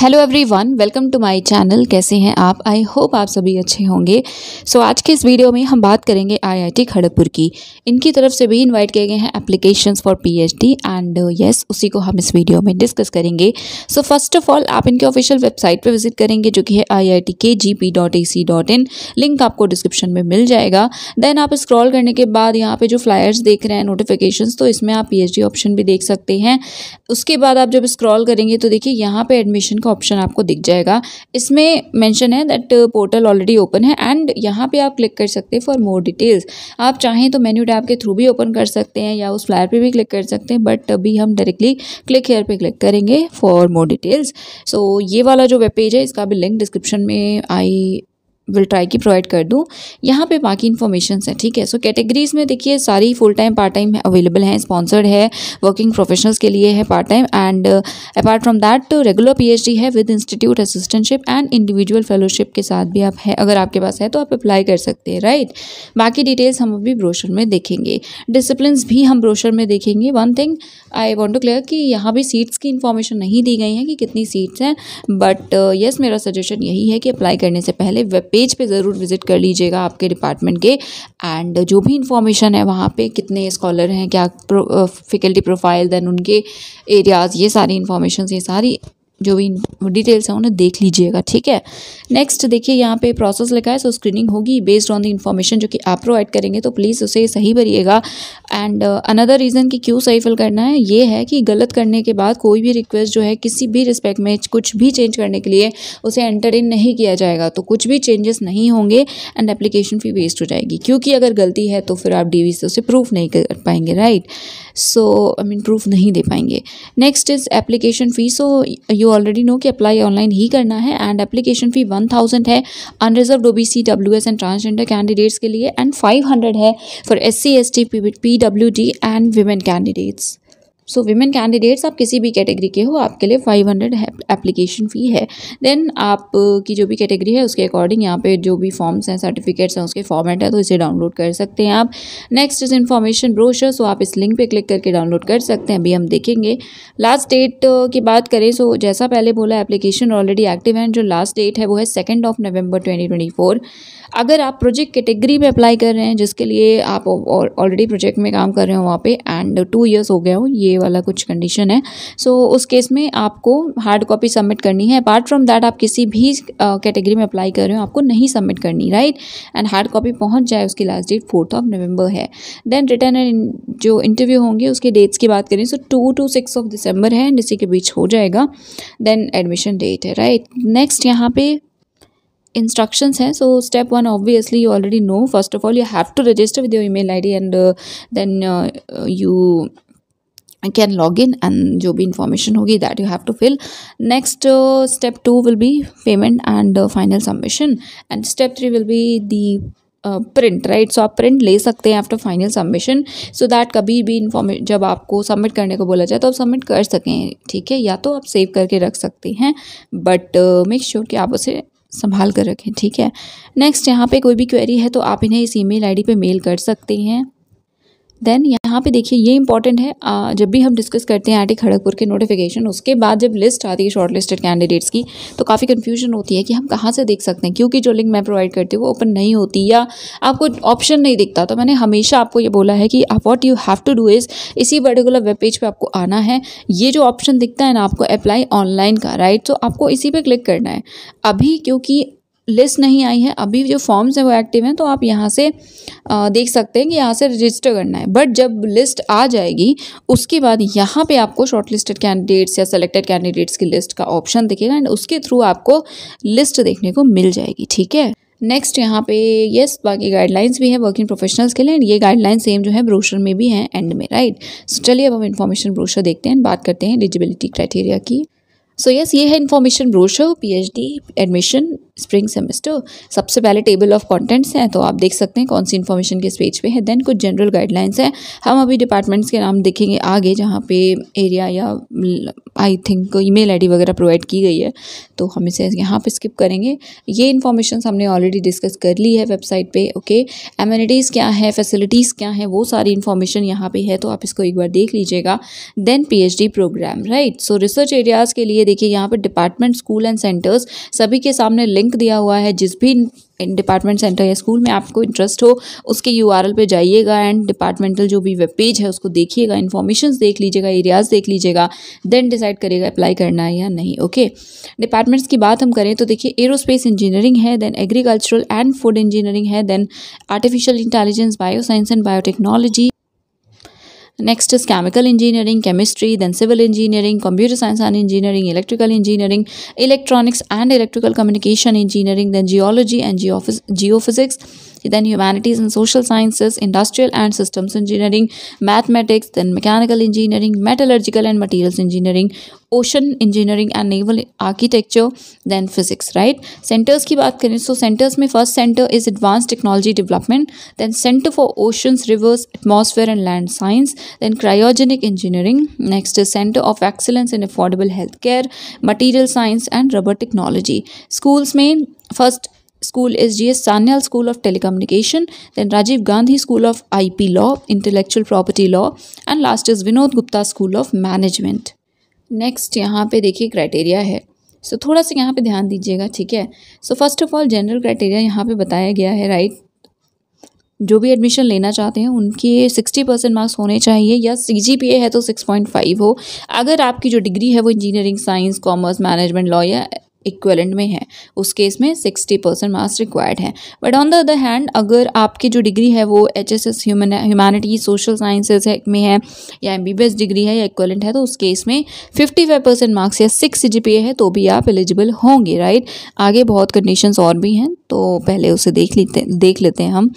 Hello everyone welcome to my channel कैसे हैं आप आई होप आप सभी अच्छे होंगे सो so, आज के इस वीडियो में हम बात करेंगे आईआईटी खड़गपुर की इनकी तरफ से भी इनवाइट किए गए हैं applications for PhD and yes उसी को हम इस वीडियो में डिस्कस करेंगे सो फर्स्ट ऑफ ऑल आप इनके ऑफिशियल वेबसाइट पर विजिट करेंगे जो कि है आई I T K G P dot A C dot in link आपको डिस्क्रिप्शन में मिल जाएगा देन आप स्क्रॉल करने के बाद यहाँ पर जो फ्लायर्स देख रहे हैं नोटिफिकेशन तो इसमें आप पी ऑप्शन भी देख सकते हैं उसके बाद आप जब स्क्रॉल करेंगे तो देखिए यहाँ पर एडमिशन का ऑप्शन आपको दिख जाएगा इसमें मेंशन है दैट पोर्टल ऑलरेडी ओपन है एंड यहाँ पे आप क्लिक कर सकते हैं फॉर मोर डिटेल्स आप चाहें तो मेन्यू टैब के थ्रू भी ओपन कर सकते हैं या उस फ्लायर पे भी क्लिक कर सकते हैं बट अभी हम डायरेक्टली क्लिक हेयर पे क्लिक करेंगे फॉर मोर डिटेल्स सो ये वाला जो वेब पेज है इसका भी लिंक डिस्क्रिप्शन में आई विल ट्राई की प्रोवाइड कर दूँ यहाँ पे बाकी इन्फॉर्मेशन है ठीक है सो कैटेगरीज में देखिए सारी full time part time available हैं स्पॉन्सर्ड है वर्किंग प्रोफेशनल्स के लिए है part time and apart from that regular D है with institute assistantship and individual fellowship के साथ भी आप है अगर आपके पास है तो आप अप्लाई कर सकते हैं राइट बाकी डिटेल्स हम अभी ब्रोशर में देखेंगे डिसिप्लिन भी हम ब्रोशर में देखेंगे one thing I want to clear कि यहाँ भी सीट्स की इन्फॉर्मेशन नहीं दी गई है कि कितनी सीट्स हैं बट येस मेरा सजेशन यही है कि अप्लाई करने से पहले वेब पेज पे ज़रूर विज़िट कर लीजिएगा आपके डिपार्टमेंट के एंड जो भी इंफॉर्मेशन है वहाँ पे कितने स्कॉलर हैं क्या फैकल्टी प्रोफाइल दैन उनके एरियाज़ ये सारी इन्फॉर्मेशन ये सारी जो भी डिटेल्स हैं उन्हें देख लीजिएगा ठीक है नेक्स्ट देखिए यहाँ पे प्रोसेस लिखा है सो स्क्रीनिंग होगी बेस्ड ऑन द इन्फॉर्मेशन जो कि आप प्रोवाइड करेंगे तो प्लीज़ उसे सही भरिएगा एंड अनदर रीज़न कि क्यों सही फिल करना है ये है कि गलत करने के बाद कोई भी रिक्वेस्ट जो है किसी भी रिस्पेक्ट में कुछ भी चेंज करने के लिए उसे एंटर इन नहीं किया जाएगा तो कुछ भी चेंजेस नहीं होंगे एंड एप्लीकेशन फ़ी वेस्ट हो जाएगी क्योंकि अगर गलती है तो फिर आप डी से उसे प्रूफ नहीं कर पाएंगे right so I mean proof नहीं दे पाएंगे next is application fee so you you already know कि अप्लाई ऑनलाइन ही करना है and application fee one thousand है unreserved O B C W S and transgender candidates के लिए एंड फाइव हंड्रेड है for S C S T P W D and women candidates so women candidates आप किसी भी category के हो आपके लिए फाइव हंड्रेड एप्लीकेशन फ़ी है देन आप की जो भी कैटेगरी है उसके अकॉर्डिंग यहाँ पे जो भी फॉर्म्स हैं सर्टिफिकेट्स हैं उसके फॉर्मेट है तो इसे डाउनलोड कर सकते हैं आप next is information brochure so आप इस लिंक पे क्लिक करके डाउनलोड कर सकते हैं अभी हम देखेंगे लास्ट डेट की बात करें सो so, जैसा पहले बोला एप्लीकेशन ऑलरेडी एक्टिव है जो लास्ट डेट है वो है सेकेंड ऑफ नवंबर ट्वेंटी अगर आप प्रोजेक्ट कैटेगरी में अप्लाई कर रहे हैं जिसके लिए आप ऑलरेडी प्रोजेक्ट में काम कर रहे हो वहाँ पे एंड टू ईयर्स हो गए हो ये वाला कुछ कंडीशन है सो so, उस केस में आपको हार्ड कॉपी सबमिट करनी है अपार्ट फ्रॉम दैट आप किसी भी कैटेगरी uh, में अप्लाई कर रहे हो आपको नहीं सबमिट करनी राइट एंड हार्ड कॉपी पहुँच जाए उसकी last date fourth of November है देन रिटर्न एंड जो इंटरव्यू होंगे उसके डेट्स की बात करें so two to six of December है एंड इसी के बीच हो जाएगा देन एडमिशन डेट है राइट नेक्स्ट यहाँ पे इंस्ट्रक्शंस हैं so step one obviously you already know first of all you have to register with your email ID and then you can log in and जो भी information होगी that you have to fill next step two will be payment and final submission and step three will be the print right so आप print ले सकते हैं after final submission so that कभी भी इन्फॉर्मे जब आपको सबमिट करने को बोला जाए तो आप सबमिट कर सकें ठीक है या तो आप सेव करके रख सकते हैं बट मेक श्योर कि आप उसे संभाल कर रखें ठीक है नेक्स्ट यहाँ पे कोई भी क्वेरी है तो आप इन्हें इस ईमेल आईडी पे मेल कर सकते हैं देन यहाँ पे देखिए ये इंपॉर्टेंट है आ, जब भी हम डिस्कस करते हैं आई खड़गपुर के नोटिफिकेशन उसके बाद जब लिस्ट आती है शॉर्ट लिस्टेड कैंडिडेट्स की तो काफ़ी कन्फ्यूजन होती है कि हम कहाँ से देख सकते हैं क्योंकि जो लिंक मैं प्रोवाइड करती हूँ वो ओपन नहीं होती या आपको ऑप्शन नहीं दिखता तो मैंने हमेशा आपको ये बोला है कि what you have to do is इसी पर्टिकुलर वेब पेज पर आपको आना है ये जो ऑप्शन दिखता है ना आपको अप्लाई ऑनलाइन का राइट right? तो आपको इसी पर क्लिक करना है अभी क्योंकि लिस्ट नहीं आई है अभी जो फॉर्म्स हैं वो एक्टिव हैं तो आप यहाँ से देख सकते हैं कि यहाँ से रजिस्टर करना है बट जब लिस्ट आ जाएगी उसके बाद यहाँ पे आपको शॉर्ट लिस्टेड कैंडिडेट्स या सेलेक्टेड कैंडिडेट्स की लिस्ट का ऑप्शन दिखेगा एंड उसके थ्रू आपको लिस्ट देखने को मिल जाएगी ठीक है नेक्स्ट यहाँ पे यस बाकी गाइडलाइंस भी है वर्किंग प्रोफेशनल्स के लिए एंड ये गाइडलाइन सेम जो है ब्रोशर में भी है एंड में राइट सो चलिए अब हम इन्फॉर्मेशन ब्रोशर देखते हैं बात करते हैं एलिजिबिलिटी क्राइटेरिया की सो यस ये है information brochure PhD admission spring semester सबसे पहले टेबल ऑफ कंटेंट्स हैं तो आप देख सकते हैं कौन सी इन्फॉर्मेशन किस पेज पे है देन कुछ जनरल गाइडलाइंस हैं हम अभी डिपार्टमेंट्स के नाम देखेंगे आगे जहाँ पे एरिया या आई थिंक ईमेल आईडी वगैरह प्रोवाइड की गई है तो हम इसे यहाँ पे स्किप करेंगे ये इन्फॉर्मेशन हमने ऑलरेडी डिस्कस कर ली है वेबसाइट पे ओके एम्यूनिटीज़ क्या है फैसिलिटीज़ क्या है वो सारी इन्फॉर्मेशन यहाँ पे है तो आप इसको एक बार देख लीजिएगा then PhD program right so research areas के लिए देखिए यहाँ पर डिपार्टमेंट स्कूल एंड सेंटर्स सभी के सामने लिंक दिया हुआ है जिस भी डिपार्टमेंट सेंटर या स्कूल में आपको इंटरेस्ट हो उसके यू आर एल पे जाइएगा एंड डिपार्टमेंटल जो भी वेब पेज है उसको देखिएगा इन्फॉर्मेशन देख लीजिएगा एरियाज़ देख लीजिएगा देन डिसाइड डिसाइड करेगा अप्लाई करना है या नहीं ओके डिपार्टमेंट्स की बात हम करें तो देखिए एरोस्पेस इंजीनियरिंग है then agricultural and food engineering है then artificial intelligence bio science and biotechnology next is chemical engineering chemistry then civil engineering computer science and engineering electrical engineering electronics and electrical communication engineering then geology and geo geophysics then humanities and social sciences, industrial and systems engineering, mathematics, then mechanical engineering, metallurgical and materials engineering, ocean engineering and naval architecture, then physics, right? Centers ki baat करें so centers mein first center is advanced technology development, then center for oceans, rivers, atmosphere and land science, then cryogenic engineering, next is center of excellence in affordable healthcare, material science and rubber technology. Schools mein first School school Sanyal School of Telecommunication, then Rajiv Gandhi School of IP Law, Intellectual Property Law, and last is Vinod Gupta School of Management. Next यहाँ पे देखिए criteria है सो so, थोड़ा सा यहाँ पे ध्यान दीजिएगा ठीक है so first of all general criteria यहाँ पे बताया गया है राइट right? जो भी एडमिशन लेना चाहते हैं उनके सिक्सटी परसेंट मार्क्स होने चाहिए या सी जी पी ए है तो सिक्स पॉइंट फाइव हो अगर आपकी जो डिग्री है वो engineering science commerce management law या इक्वलेंट में है उस केस में सिक्सटी परसेंट मार्क्स रिक्वायर्ड है but on the other hand अगर आपकी जो डिग्री है वो H S S humanity social sciences में है या M B B S degree है या इक्वलेंट है तो उस केस में फिफ्टी फाइव परसेंट मार्क्स या सिक्स जी पी ए है तो भी आप एलिजिबल होंगे राइट आगे बहुत कंडीशन और भी हैं तो पहले उसे देख लेते देख लेते हैं हम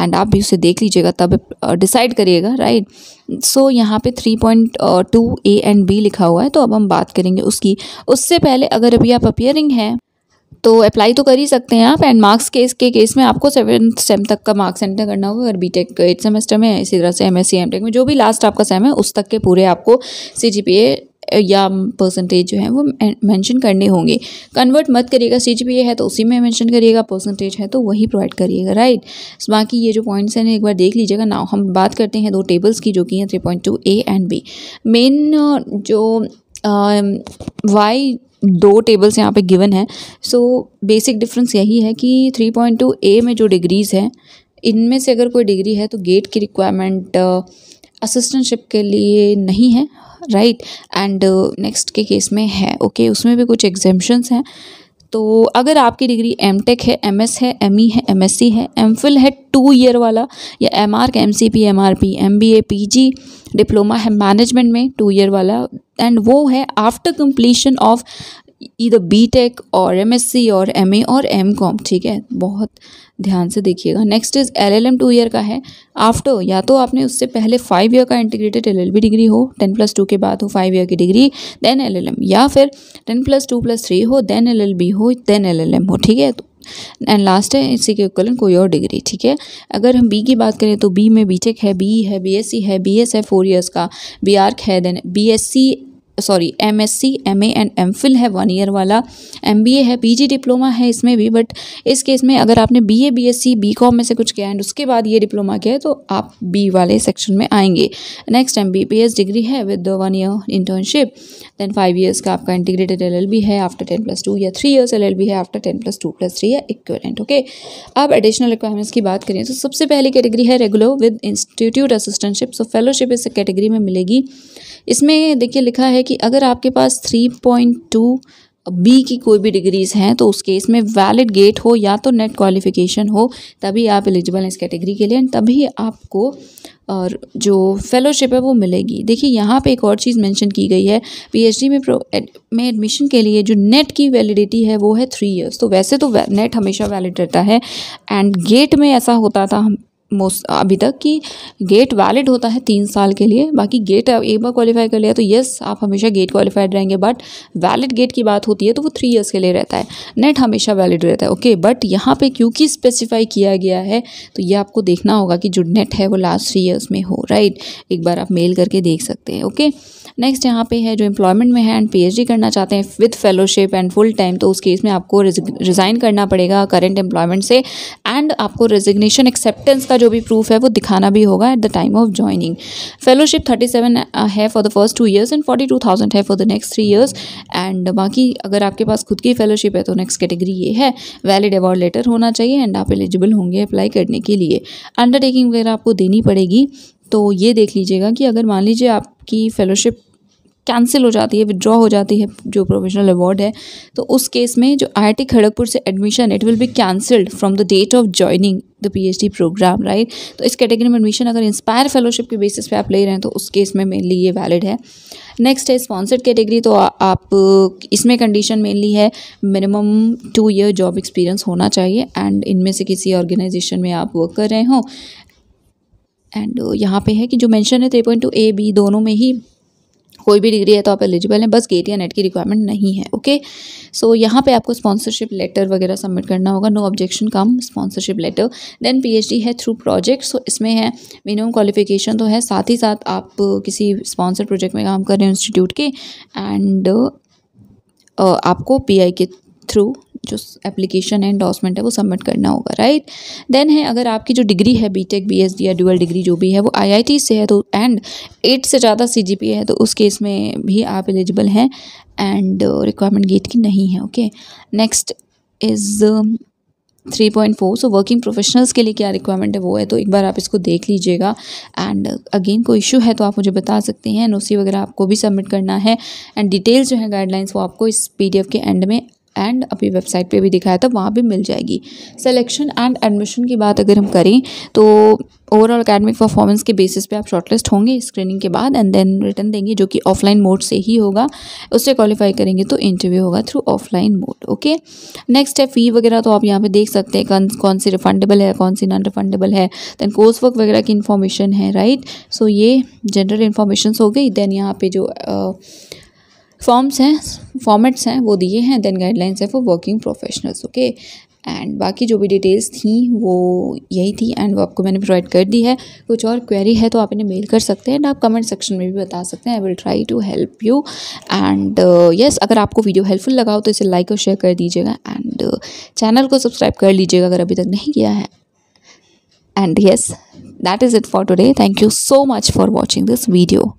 एंड आप भी उसे देख लीजिएगा तब डिसाइड करिएगा राइट सो so, यहाँ पे 3.2 ए एंड बी लिखा हुआ है तो अब हम बात करेंगे उसकी उससे पहले अगर अभी आप अपियरिंग हैं तो अप्लाई तो कर ही सकते हैं आप एंड मार्क्स केस के केस में आपको सेवेंथ सेम तक का मार्क्स एंटर करना होगा अगर बी टेक एट सेमेस्टर में इसी तरह से M S C M tech में जो भी लास्ट आपका सेम है उस तक के पूरे आपको सी जी पी ए या परसेंटेज जो है वो मेंशन करने होंगे कन्वर्ट मत करिएगा सी है तो उसी में मेंशन करिएगा परसेंटेज है तो वही प्रोवाइड करिएगा राइट बाकी ये जो पॉइंट्स हैं एक बार देख लीजिएगा ना हम बात करते हैं दो टेबल्स की जो कि हैं three point two A and B मेन जो वाई दो टेबल्स यहाँ पे गिवन है सो बेसिक डिफरेंस यही है कि थ्री पॉइंट टू ए में जो डिग्रीज़ हैं इनमें से अगर कोई डिग्री है तो गेट की रिक्वायरमेंट uh, असिस्टेंटशिप के लिए नहीं है राइट एंड नेक्स्ट के केस में है ओके okay, उसमें भी कुछ एग्जेम्पन्स हैं तो अगर आपकी डिग्री एम टेक है एम एस है एम ई e है एम एस सी है एम फिल है टू ईयर वाला या एम आर का M C P M R P M B A P G diploma है मैनेजमेंट में टू ईयर वाला एंड वो है आफ्टर कम्प्लीशन ऑफ इधर बी टेक और एम एस सी और एम ए और एम कॉम ठीक है बहुत ध्यान से देखिएगा next is L L M two year का है आफ्टर या तो आपने उससे पहले फाइव ईयर का integrated L L B degree हो टेन प्लस टू के बाद हो फाइव ईयर की degree then L L M या फिर ten plus two plus three हो देन एल एल बी हो देन एल एल एम हो ठीक है तो एंड लास्ट है इसी के इक्वलन कोई और डिग्री ठीक है अगर हम बी की बात करें तो बी में बीटेक है बी e है बीएससी e है बीएस e है फोर ईयर्स का बी आर्क है then B Sc sorry M S C M A and M phil है वन ईयर वाला एम बी ए है पी जी डिप्लोमा है इसमें भी बट इस केस में अगर आपने B A B S C B com में से कुछ किया एंड उसके बाद ये डिप्लोमा किया है तो आप बी वाले सेक्शन में आएंगे next M B P S degree है with one year internship then five years का आपका इंटीग्रेटेड एल एल बी है आफ्टर टेन प्लस टू या three years L L B है after ten plus two plus three या equivalent okay अब additional requirements की बात करें तो सबसे पहली कैटेगरी है regular with institute assistantship so fellowship इस कैटेगरी में मिलेगी इसमें देखिए लिखा है कि अगर आपके पास 3.2 बी की कोई भी डिग्रीज़ हैं तो उस केस में वैलिड गेट हो या तो नेट क्वालिफिकेशन हो तभी आप एलिजिबल हैं इस कैटेगरी के लिए एंड तभी आपको और जो फेलोशिप है वो मिलेगी देखिए यहाँ पे एक और चीज़ मेंशन की गई है पीएचडी में प्रो एड, में एडमिशन के लिए जो नेट की वैलिडिटी है वो है थ्री इयर्स तो वैसे तो वै, नेट हमेशा वैलिड रहता है एंड गेट में ऐसा होता था हम मोस्ट अभी तक कि गेट वैलिड होता है तीन साल के लिए बाकी गेट एक बार क्वालिफाई कर लिया तो येस आप हमेशा गेट क्वालिफाइड रहेंगे बट वैलिड गेट की बात होती है तो वो थ्री ईयर्स के लिए रहता है नेट हमेशा वैलिड रहता है ओके बट यहाँ पे क्योंकि स्पेसिफाई किया गया है तो ये आपको देखना होगा कि जो नेट है वो लास्ट थ्री ईयर्स में हो राइट एक बार आप मेल करके देख सकते हैं ओके नेक्स्ट यहाँ पे है जो एम्प्लॉयमेंट में है एंड पीएचडी करना चाहते हैं with fellowship and full time तो उस केस में आपको रिज़ाइन करना पड़ेगा करंट एम्प्लॉयमेंट से एंड आपको रेजिग्नेशन एक्सेप्टेंस का जो भी प्रूफ है वो दिखाना भी होगा at the time of joining fellowship thirty seven है for the first two years and forty two thousand है for the next three years and बाकी अगर आपके पास खुद की फेलोशिप है तो नेक्स्ट कैटेगरी ये है वैलिड अवार्ड लेटर होना चाहिए एंड आप एलिजिबल होंगे अप्लाई करने के लिए अंडरटेकिंग वगैरह आपको देनी पड़ेगी तो ये देख लीजिएगा कि अगर मान लीजिए आपकी फेलोशिप कैंसिल हो जाती है विदड्रॉ हो जाती है जो प्रोफेशनल अवार्ड है तो उस केस में जो आई खड़गपुर से admission it will be cancelled from the date of joining the PhD program right तो इस कैटेगरी में एडमिशन अगर इंस्पायर फेलोशिप के बेसिस पे आप ले रहे हैं तो उस केस में मेनली ये वैलिड है नेक्स्ट है स्पॉन्सर्ड कैटेगरी तो आ, आप इसमें कंडीशन मेनली है minimum two year job experience होना चाहिए एंड इनमें से किसी ऑर्गेनाइजेशन में आप वर्क कर रहे हो एंड यहाँ पे है कि जो मेंशन है three point two A B दोनों में ही कोई भी डिग्री है तो आप एलिजिबल हैं बस गेट या नेट की रिक्वायरमेंट नहीं है ओके सो यहाँ पे आपको स्पॉन्सरशिप लेटर वगैरह सबमिट करना होगा no objection cum sponsorship letter then PhD है थ्रू प्रोजेक्ट सो इसमें है मिनिमम क्वालिफिकेशन तो है साथ ही साथ आप किसी स्पॉन्सर प्रोजेक्ट में काम कर रहे हो इंस्टीट्यूट के एंड uh, आपको पी के थ्रू जो एप्लीकेशन है इंडोसमेंट है वो सबमिट करना होगा राइट देन है अगर आपकी जो डिग्री है B tech B S D या ड्यूअल डिग्री जो भी है वो आई आई टी से है तो एंड एट से ज़्यादा सी जी पी है तो उस केस में भी आप एलिजिबल हैं एंड रिक्वायरमेंट गेट की नहीं है okay next is three point four so working professionals के लिए क्या रिक्वायरमेंट है वो है तो एक बार आप इसको देख लीजिएगा एंड अगेन कोई इशू है तो आप मुझे बता सकते हैं एन वगैरह आपको भी सबमिट करना है एंड डिटेल्स जो है गाइडलाइंस वो आपको इस पी के एंड में एंड अभी वेबसाइट पे भी दिखाया था वहाँ भी मिल जाएगी सिलेक्शन एंड एडमिशन की बात अगर हम करें तो ओवरऑल अकेडमिक परफॉर्मेंस के बेसिस पे आप शॉर्टलिस्ट होंगे स्क्रीनिंग के बाद एंड देन रिटर्न देंगे जो कि ऑफलाइन मोड से ही होगा उससे क्वालिफाई करेंगे तो इंटरव्यू होगा through offline mode okay next है फ़ी वगैरह तो आप यहाँ पे देख सकते हैं कौन कौन सी रिफंडेबल है कौन सी नॉन रिफंडेबल है दैन कोर्स वर्क वगैरह की इन्फॉर्मेशन है राइट सो so, ये जनरल इन्फॉर्मेशन हो गई देन यहाँ पे जो uh, फॉर्म्स हैं फॉर्मेट्स हैं वो दिए हैं देन गाइडलाइंस है for working professionals okay and बाकी जो भी डिटेल्स थी वो यही थी एंड वो आपको मैंने प्रोवाइड कर दी है कुछ और क्वेरी है तो आप इन्हें मेल कर सकते हैं एंड आप कमेंट सेक्शन में भी बता सकते हैं I will try to help you and yes अगर आपको वीडियो हेल्पफुल लगा हो तो इसे लाइक और शेयर कर दीजिएगा एंड चैनल uh, को सब्सक्राइब कर लीजिएगा अगर अभी तक नहीं किया है and yes that is it for today thank you so much for watching this video